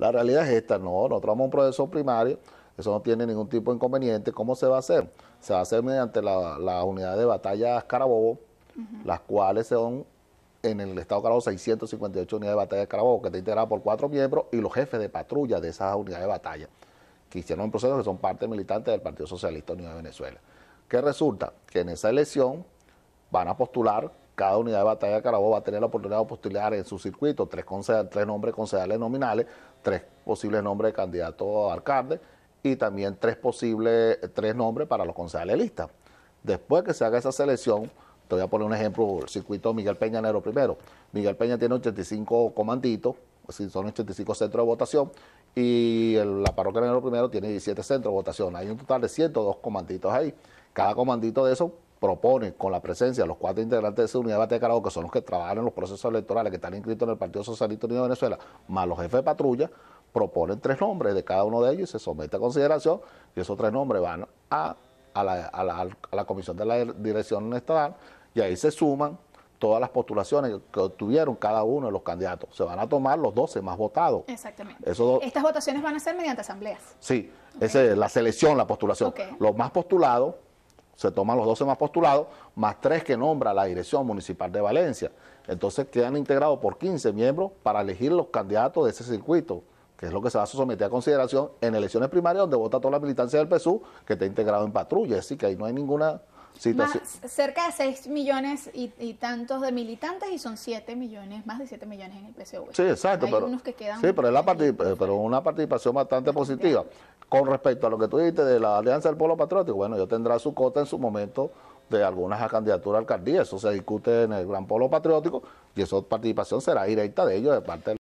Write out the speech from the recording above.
La realidad es esta, no, nosotros vamos a un proceso primario, eso no tiene ningún tipo de inconveniente. ¿Cómo se va a hacer? Se va a hacer mediante las unidades de batalla Carabobo, las cuales son en el Estado de Carabobo 658 unidades de batalla de Carabobo, que está integrada por cuatro miembros y los jefes de patrulla de esas unidades de batalla, que hicieron un proceso que son parte militante del Partido Socialista Unido de Venezuela. ¿Qué resulta? Que en esa elección van a postular cada unidad de batalla de Carabobo va a tener la oportunidad de postular en su circuito tres, tres nombres concejales nominales, tres posibles nombres de candidato a alcalde y también tres posibles, tres nombres para los concejales listas. Después que se haga esa selección, te voy a poner un ejemplo, el circuito Miguel Peña Nero primero. Miguel Peña tiene 85 comanditos, son 85 centros de votación, y la parroquia Nero primero tiene 17 centros de votación. Hay un total de 102 comanditos ahí. Cada comandito de esos propone con la presencia de los cuatro integrantes de esa unidad de carajo, que son los que trabajan en los procesos electorales, que están inscritos en el Partido Socialista Unido de Venezuela, más los jefes de patrulla, proponen tres nombres de cada uno de ellos y se somete a consideración y esos tres nombres van a, la, comisión de la dirección estatal y ahí se suman todas las postulaciones que obtuvieron cada uno de los candidatos. Se van a tomar los 12 más votados. Exactamente. Estas votaciones van a ser mediante asambleas. Sí, esa es la selección, la postulación. Los más postulados se toman los 12 más postulados, más 3 que nombra la Dirección Municipal de Valencia. Entonces quedan integrados por 15 miembros para elegir los candidatos de ese circuito, que es lo que se va a someter a consideración en elecciones primarias donde vota toda la militancia del PSU que está integrado en patrulla. Así que ahí no hay ninguna situación. cerca de 6 millones y, tantos de militantes y son 7 millones, más de 7 millones en el PSU. Sí, exacto. pero, sí, pero, es una participación bastante positiva. Con respecto a lo que tú dijiste de la Alianza del polo Patriótico, bueno, yo tendrá su cota en su momento de algunas candidaturas a alcaldía. Eso se discute en el Gran Pueblo Patriótico y esa participación será directa de ellos de parte del.